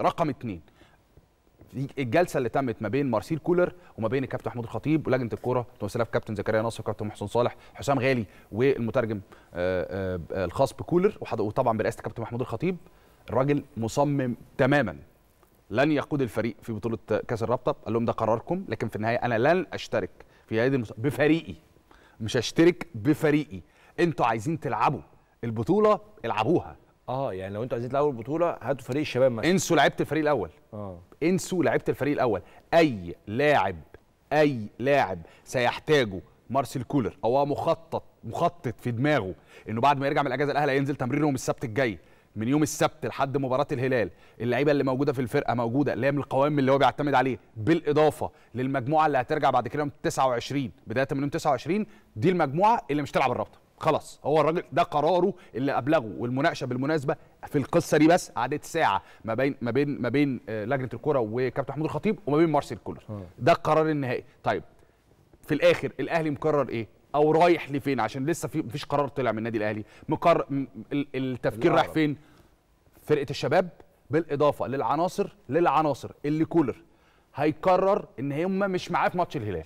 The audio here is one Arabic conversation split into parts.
رقم اثنين الجلسه اللي تمت ما بين مارسيل كولر وما بين الكابتن محمود الخطيب ولجنه الكوره تمثلها في كابتن زكريا نصر وكابتن محسن صالح حسام غالي والمترجم آه، آه، الخاص بكولر وطبعا برئاسه الكابتن محمود الخطيب الراجل مصمم تماما لن يقود الفريق في بطوله كاس الرابطه قال لهم ده قراركم لكن في النهايه انا لن اشترك في هذه المس... بفريقي مش هشترك بفريقي انتوا عايزين تلعبوا البطوله العبوها اه يعني لو انتوا عايزين تلعبوا البطوله هاتوا فريق الشباب مثلا انسوا لعيبه الفريق الاول اه انسوا لعيبه الفريق الاول اي لاعب اي لاعب سيحتاجه مارسيل كولر او مخطط مخطط في دماغه انه بعد ما يرجع من الاجازه الاهلي هينزل تمرين يوم السبت الجاي من يوم السبت لحد مباراه الهلال اللعيبه اللي موجوده في الفرقه موجوده اللي هي من القوائم اللي هو بيعتمد عليه بالاضافه للمجموعه اللي هترجع بعد كده يوم 29 بدايه من يوم 29 دي المجموعه اللي مش تلعب الرابطه خلاص هو الراجل ده قراره اللي ابلغه والمناقشه بالمناسبه في القصه دي بس قعدت ساعه ما بين ما بين ما بين آه، لجنه الكره وكابتن محمود الخطيب وما بين مارسيل كولر آه. ده القرار النهائي طيب في الاخر الاهلي مقرر ايه او رايح لفين عشان لسه في مفيش قرار طلع من النادي الاهلي مقرر التفكير رايح فين فرقه الشباب بالاضافه للعناصر للعناصر اللي كولر هيقرر ان هم مش معاه في ماتش الهلال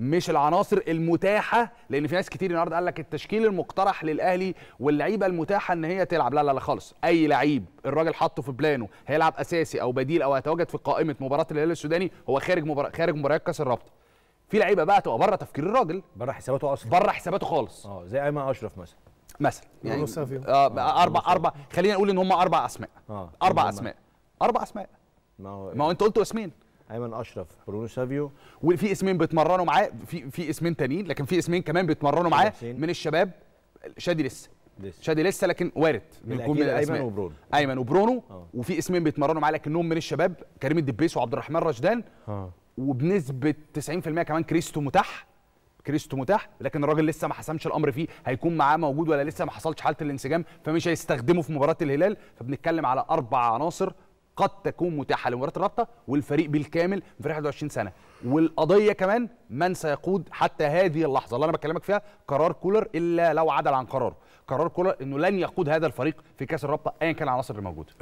مش العناصر المتاحه لان في ناس كتير النهارده قال لك التشكيل المقترح للاهلي واللعيبه المتاحه ان هي تلعب لا لا لا خالص اي لعيب الراجل حاطه في بلانه هيلعب اساسي او بديل او هيتواجد في قائمه مباراه الهلال السوداني هو خارج مبار... خارج مباريات كاس الرابطه في لعيبه بقى تبقى بره تفكير الراجل بره حساباته اصلا بره حساباته خالص اه زي ايمن اشرف مثلا مثلا يعني آه اربع اربع خلينا نقول ان هم اربع اسماء آه. اربع اسماء اربع اسماء ما هو ما هو انت قلت اسمين ايمن اشرف برونو سافيو وفي اسمين بيتمرنوا معاه في في اسمين تانيين لكن في اسمين كمان بيتمرنوا معاه من الشباب شادي لسه لسه شادي لسه لكن وارد يكون من ايمن وبرونو ايمن وبرونو أوه. وفي اسمين بيتمرنوا معاه لكنهم من الشباب كريم الدبيس وعبد الرحمن رشدان أوه. وبنسبه 90% كمان كريستو متاح كريستو متاح لكن الراجل لسه ما حسمش الامر فيه هيكون معاه موجود ولا لسه ما حصلش حاله الانسجام فمش هيستخدمه في مباراه الهلال فبنتكلم على اربع عناصر قد تكون متاحه لمباراه الرابطه والفريق بالكامل في 21 سنه والقضيه كمان من سيقود حتى هذه اللحظه اللي انا بكلمك فيها قرار كولر الا لو عدل عن قراره قرار كولر انه لن يقود هذا الفريق في كاس الرابطه ايا كان العناصر الموجوده